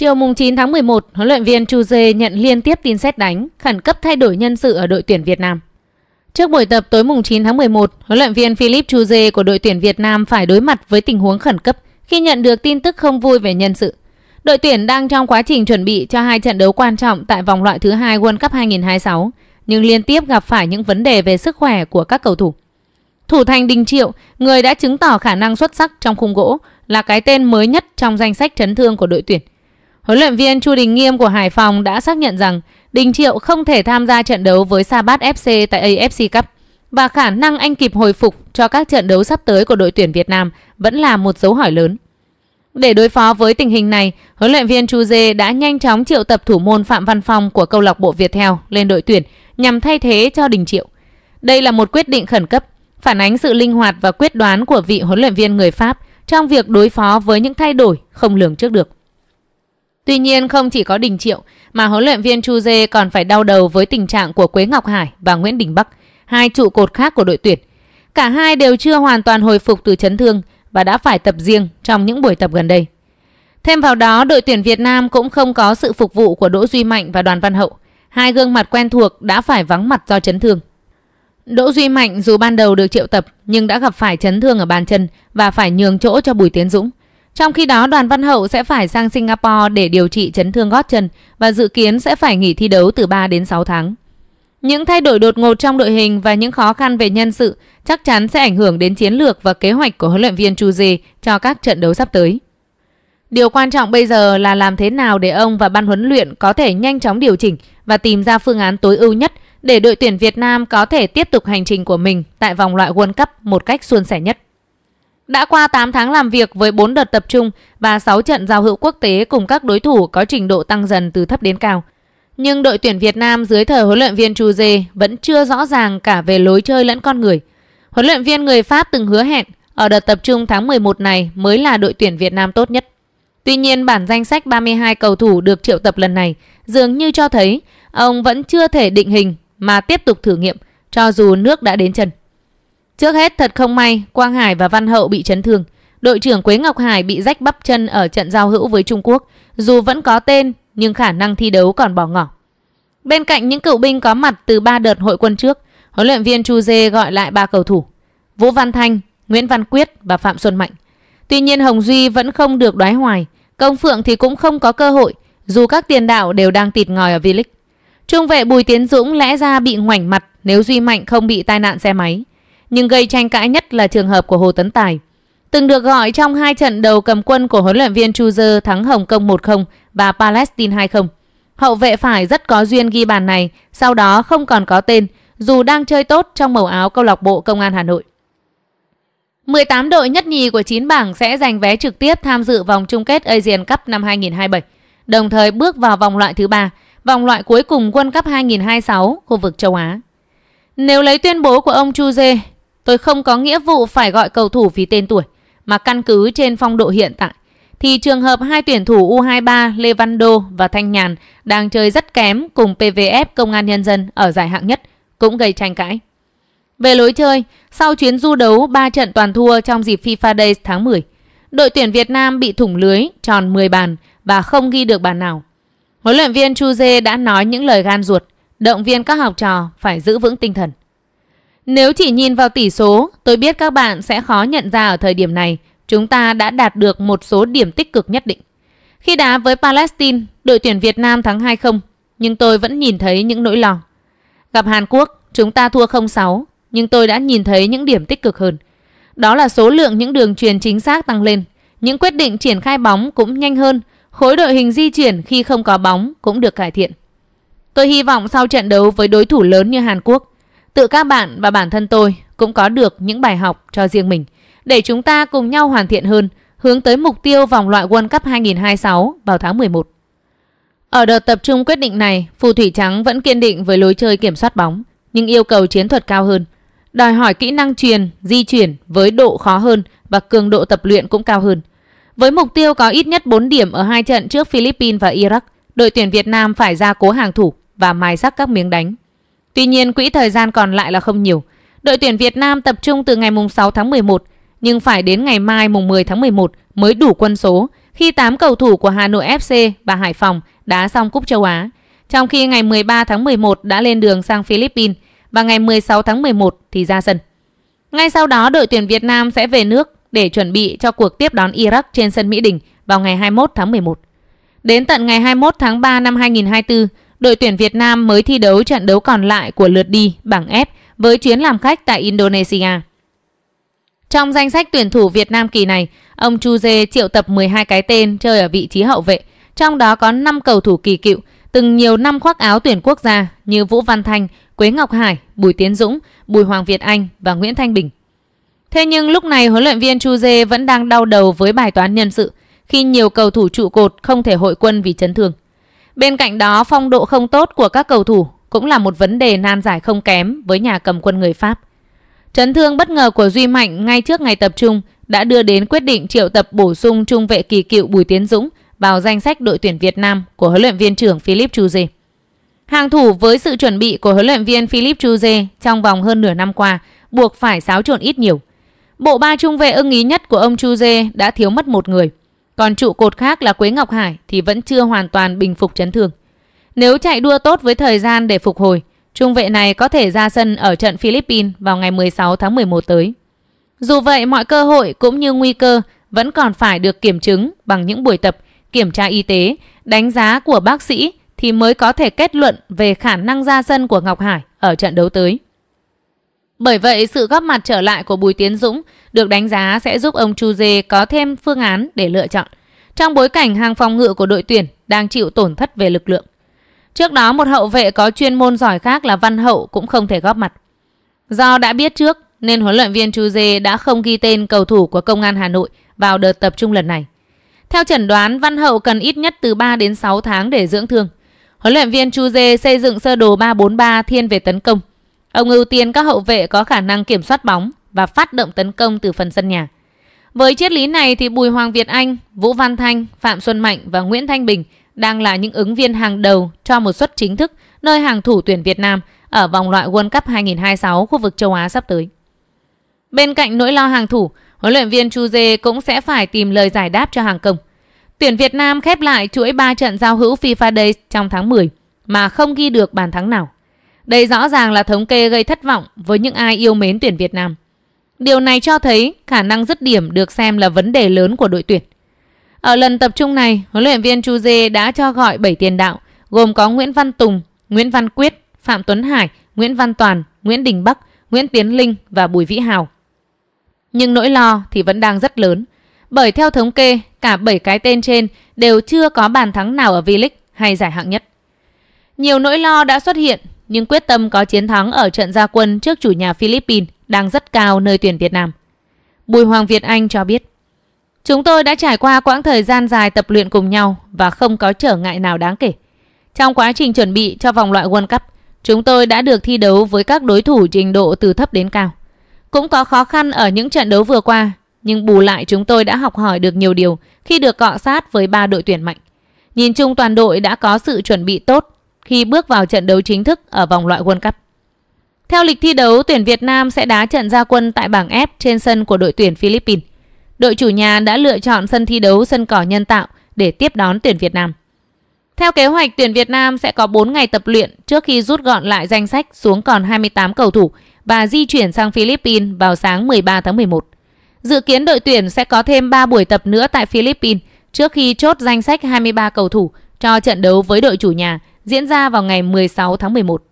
Chiều mùng 9 tháng 11, huấn luyện viên Chu Dê nhận liên tiếp tin xét đánh, khẩn cấp thay đổi nhân sự ở đội tuyển Việt Nam. Trước buổi tập tối mùng 9 tháng 11, huấn luyện viên Philip Chu Dê của đội tuyển Việt Nam phải đối mặt với tình huống khẩn cấp khi nhận được tin tức không vui về nhân sự. Đội tuyển đang trong quá trình chuẩn bị cho hai trận đấu quan trọng tại vòng loại thứ hai World Cup 2026, nhưng liên tiếp gặp phải những vấn đề về sức khỏe của các cầu thủ. Thủ thành Đình Triệu, người đã chứng tỏ khả năng xuất sắc trong khung gỗ, là cái tên mới nhất trong danh sách chấn thương của đội tuyển – Huấn luyện viên Chu Đình Nghiêm của Hải Phòng đã xác nhận rằng Đình Triệu không thể tham gia trận đấu với Sabat FC tại AFC Cup và khả năng anh kịp hồi phục cho các trận đấu sắp tới của đội tuyển Việt Nam vẫn là một dấu hỏi lớn. Để đối phó với tình hình này, huấn luyện viên Chu Dê đã nhanh chóng triệu tập thủ môn Phạm Văn Phong của câu lạc bộ Việt Theo lên đội tuyển nhằm thay thế cho Đình Triệu. Đây là một quyết định khẩn cấp, phản ánh sự linh hoạt và quyết đoán của vị huấn luyện viên người Pháp trong việc đối phó với những thay đổi không lường trước được. Tuy nhiên không chỉ có Đình Triệu mà huấn luyện viên Chu Dê còn phải đau đầu với tình trạng của Quế Ngọc Hải và Nguyễn Đình Bắc, hai trụ cột khác của đội tuyển. Cả hai đều chưa hoàn toàn hồi phục từ chấn thương và đã phải tập riêng trong những buổi tập gần đây. Thêm vào đó, đội tuyển Việt Nam cũng không có sự phục vụ của Đỗ Duy Mạnh và Đoàn Văn Hậu. Hai gương mặt quen thuộc đã phải vắng mặt do chấn thương. Đỗ Duy Mạnh dù ban đầu được triệu tập nhưng đã gặp phải chấn thương ở bàn chân và phải nhường chỗ cho Bùi Tiến Dũng. Trong khi đó, đoàn Văn Hậu sẽ phải sang Singapore để điều trị chấn thương gót chân và dự kiến sẽ phải nghỉ thi đấu từ 3 đến 6 tháng. Những thay đổi đột ngột trong đội hình và những khó khăn về nhân sự chắc chắn sẽ ảnh hưởng đến chiến lược và kế hoạch của huấn luyện viên Chu Chuze cho các trận đấu sắp tới. Điều quan trọng bây giờ là làm thế nào để ông và ban huấn luyện có thể nhanh chóng điều chỉnh và tìm ra phương án tối ưu nhất để đội tuyển Việt Nam có thể tiếp tục hành trình của mình tại vòng loại World Cup một cách suôn sẻ nhất. Đã qua 8 tháng làm việc với 4 đợt tập trung và 6 trận giao hữu quốc tế cùng các đối thủ có trình độ tăng dần từ thấp đến cao. Nhưng đội tuyển Việt Nam dưới thời huấn luyện viên Chu Dê vẫn chưa rõ ràng cả về lối chơi lẫn con người. Huấn luyện viên người Pháp từng hứa hẹn ở đợt tập trung tháng 11 này mới là đội tuyển Việt Nam tốt nhất. Tuy nhiên bản danh sách 32 cầu thủ được triệu tập lần này dường như cho thấy ông vẫn chưa thể định hình mà tiếp tục thử nghiệm cho dù nước đã đến chân. Trước hết thật không may, Quang Hải và Văn Hậu bị chấn thương. Đội trưởng Quế Ngọc Hải bị rách bắp chân ở trận giao hữu với Trung Quốc. Dù vẫn có tên, nhưng khả năng thi đấu còn bỏ ngỏ. Bên cạnh những cựu binh có mặt từ ba đợt hội quân trước, huấn luyện viên Chu Dê gọi lại ba cầu thủ. Vũ Văn Thanh, Nguyễn Văn Quyết và Phạm Xuân Mạnh. Tuy nhiên Hồng Duy vẫn không được đoái hoài. Công Phượng thì cũng không có cơ hội, dù các tiền đạo đều đang tịt ngòi ở V-League. Trung vệ Bùi Tiến Dũng lẽ ra bị ngoảnh mặt nếu Duy Mạnh không bị tai nạn xe máy nhưng gây tranh cãi nhất là trường hợp của Hồ Tấn Tài. Từng được gọi trong hai trận đầu cầm quân của huấn luyện viên Chuzer thắng Hồng Kông 1-0 và Palestine 2-0. Hậu vệ phải rất có duyên ghi bàn này, sau đó không còn có tên, dù đang chơi tốt trong màu áo câu lạc bộ Công an Hà Nội. 18 đội nhất nhì của 9 bảng sẽ giành vé trực tiếp tham dự vòng chung kết Asian Cup năm 2027, đồng thời bước vào vòng loại thứ ba, vòng loại cuối cùng World Cup 2026 khu vực châu Á. Nếu lấy tuyên bố của ông Chu Dê, Tôi không có nghĩa vụ phải gọi cầu thủ vì tên tuổi, mà căn cứ trên phong độ hiện tại. Thì trường hợp hai tuyển thủ U23 Lê Văn Đô và Thanh Nhàn đang chơi rất kém cùng PVF Công an Nhân dân ở giải hạng nhất cũng gây tranh cãi. Về lối chơi, sau chuyến du đấu 3 trận toàn thua trong dịp FIFA Days tháng 10, đội tuyển Việt Nam bị thủng lưới tròn 10 bàn và không ghi được bàn nào. Huấn luyện viên Chu Dê đã nói những lời gan ruột, động viên các học trò phải giữ vững tinh thần. Nếu chỉ nhìn vào tỷ số, tôi biết các bạn sẽ khó nhận ra ở thời điểm này chúng ta đã đạt được một số điểm tích cực nhất định. Khi đá với Palestine, đội tuyển Việt Nam thắng 2-0, nhưng tôi vẫn nhìn thấy những nỗi lo. Gặp Hàn Quốc, chúng ta thua 0-6, nhưng tôi đã nhìn thấy những điểm tích cực hơn. Đó là số lượng những đường truyền chính xác tăng lên, những quyết định triển khai bóng cũng nhanh hơn, khối đội hình di chuyển khi không có bóng cũng được cải thiện. Tôi hy vọng sau trận đấu với đối thủ lớn như Hàn Quốc, tự các bạn và bản thân tôi cũng có được những bài học cho riêng mình để chúng ta cùng nhau hoàn thiện hơn hướng tới mục tiêu vòng loại World Cup 2026 vào tháng 11. Ở đợt tập trung quyết định này, phù thủy trắng vẫn kiên định với lối chơi kiểm soát bóng, nhưng yêu cầu chiến thuật cao hơn, đòi hỏi kỹ năng truyền, di chuyển với độ khó hơn và cường độ tập luyện cũng cao hơn. Với mục tiêu có ít nhất 4 điểm ở hai trận trước Philippines và Iraq, đội tuyển Việt Nam phải ra cố hàng thủ và mài sắc các miếng đánh Tuy nhiên quỹ thời gian còn lại là không nhiều. Đội tuyển Việt Nam tập trung từ ngày 6 tháng 11 nhưng phải đến ngày mai mùng 10 tháng 11 mới đủ quân số khi 8 cầu thủ của Hà Nội FC và Hải Phòng đã xong Cúp Châu Á. Trong khi ngày 13 tháng 11 đã lên đường sang Philippines và ngày 16 tháng 11 thì ra sân. Ngay sau đó đội tuyển Việt Nam sẽ về nước để chuẩn bị cho cuộc tiếp đón Iraq trên sân Mỹ Đình vào ngày 21 tháng 11. Đến tận ngày 21 tháng 3 năm 2024, đội tuyển Việt Nam mới thi đấu trận đấu còn lại của lượt đi bảng F với chuyến làm khách tại Indonesia. Trong danh sách tuyển thủ Việt Nam kỳ này, ông Chu Dê triệu tập 12 cái tên chơi ở vị trí hậu vệ, trong đó có 5 cầu thủ kỳ cựu, từng nhiều năm khoác áo tuyển quốc gia như Vũ Văn Thanh, Quế Ngọc Hải, Bùi Tiến Dũng, Bùi Hoàng Việt Anh và Nguyễn Thanh Bình. Thế nhưng lúc này huấn luyện viên Chu Dê vẫn đang đau đầu với bài toán nhân sự khi nhiều cầu thủ trụ cột không thể hội quân vì chấn thương. Bên cạnh đó, phong độ không tốt của các cầu thủ cũng là một vấn đề nan giải không kém với nhà cầm quân người Pháp. Chấn thương bất ngờ của Duy Mạnh ngay trước ngày tập trung đã đưa đến quyết định triệu tập bổ sung trung vệ kỳ cựu Bùi Tiến Dũng vào danh sách đội tuyển Việt Nam của huấn luyện viên trưởng Philip Chuze. Hàng thủ với sự chuẩn bị của huấn luyện viên Philip Chuze trong vòng hơn nửa năm qua buộc phải xáo trộn ít nhiều. Bộ ba trung vệ ưng ý nhất của ông Chuze đã thiếu mất một người – còn trụ cột khác là Quế Ngọc Hải thì vẫn chưa hoàn toàn bình phục chấn thương. Nếu chạy đua tốt với thời gian để phục hồi, trung vệ này có thể ra sân ở trận Philippines vào ngày 16 tháng 11 tới. Dù vậy, mọi cơ hội cũng như nguy cơ vẫn còn phải được kiểm chứng bằng những buổi tập kiểm tra y tế, đánh giá của bác sĩ thì mới có thể kết luận về khả năng ra sân của Ngọc Hải ở trận đấu tới. Bởi vậy, sự góp mặt trở lại của Bùi Tiến Dũng được đánh giá sẽ giúp ông Chu Dê có thêm phương án để lựa chọn trong bối cảnh hàng phòng ngự của đội tuyển đang chịu tổn thất về lực lượng. Trước đó một hậu vệ có chuyên môn giỏi khác là Văn Hậu cũng không thể góp mặt. Do đã biết trước nên huấn luyện viên Chu Dê đã không ghi tên cầu thủ của Công an Hà Nội vào đợt tập trung lần này. Theo chẩn đoán, Văn Hậu cần ít nhất từ 3 đến 6 tháng để dưỡng thương. Huấn luyện viên Chu Dê xây dựng sơ đồ 343 thiên về tấn công, Ông ưu tiên các hậu vệ có khả năng kiểm soát bóng và phát động tấn công từ phần sân nhà. Với triết lý này thì Bùi Hoàng Việt Anh, Vũ Văn Thanh, Phạm Xuân Mạnh và Nguyễn Thanh Bình đang là những ứng viên hàng đầu cho một suất chính thức nơi hàng thủ tuyển Việt Nam ở vòng loại World Cup 2026 khu vực châu Á sắp tới. Bên cạnh nỗi lo hàng thủ, huấn luyện viên Chu Dê cũng sẽ phải tìm lời giải đáp cho hàng công. Tuyển Việt Nam khép lại chuỗi 3 trận giao hữu FIFA Days trong tháng 10 mà không ghi được bàn thắng nào. Đây rõ ràng là thống kê gây thất vọng với những ai yêu mến tuyển Việt Nam. Điều này cho thấy khả năng dứt điểm được xem là vấn đề lớn của đội tuyển. Ở lần tập trung này, huấn luyện viên Chu Dê đã cho gọi 7 tiền đạo, gồm có Nguyễn Văn Tùng, Nguyễn Văn Quyết, Phạm Tuấn Hải, Nguyễn Văn Toàn, Nguyễn Đình Bắc, Nguyễn Tiến Linh và Bùi Vĩ Hào. Nhưng nỗi lo thì vẫn đang rất lớn, bởi theo thống kê, cả 7 cái tên trên đều chưa có bàn thắng nào ở V-League hay giải hạng nhất. Nhiều nỗi lo đã xuất hiện nhưng quyết tâm có chiến thắng ở trận gia quân trước chủ nhà Philippines đang rất cao nơi tuyển Việt Nam. Bùi Hoàng Việt Anh cho biết, Chúng tôi đã trải qua quãng thời gian dài tập luyện cùng nhau và không có trở ngại nào đáng kể. Trong quá trình chuẩn bị cho vòng loại World Cup, chúng tôi đã được thi đấu với các đối thủ trình độ từ thấp đến cao. Cũng có khó khăn ở những trận đấu vừa qua, nhưng bù lại chúng tôi đã học hỏi được nhiều điều khi được cọ sát với ba đội tuyển mạnh. Nhìn chung toàn đội đã có sự chuẩn bị tốt khi bước vào trận đấu chính thức ở vòng loại World Cup. Theo lịch thi đấu, tuyển Việt Nam sẽ đá trận gia quân tại bảng F trên sân của đội tuyển Philippines. Đội chủ nhà đã lựa chọn sân thi đấu sân cỏ nhân tạo để tiếp đón tuyển Việt Nam. Theo kế hoạch, tuyển Việt Nam sẽ có 4 ngày tập luyện trước khi rút gọn lại danh sách xuống còn 28 cầu thủ và di chuyển sang Philippines vào sáng 13 tháng 11. Dự kiến đội tuyển sẽ có thêm 3 buổi tập nữa tại Philippines trước khi chốt danh sách 23 cầu thủ cho trận đấu với đội chủ nhà diễn ra vào ngày 16 tháng 11.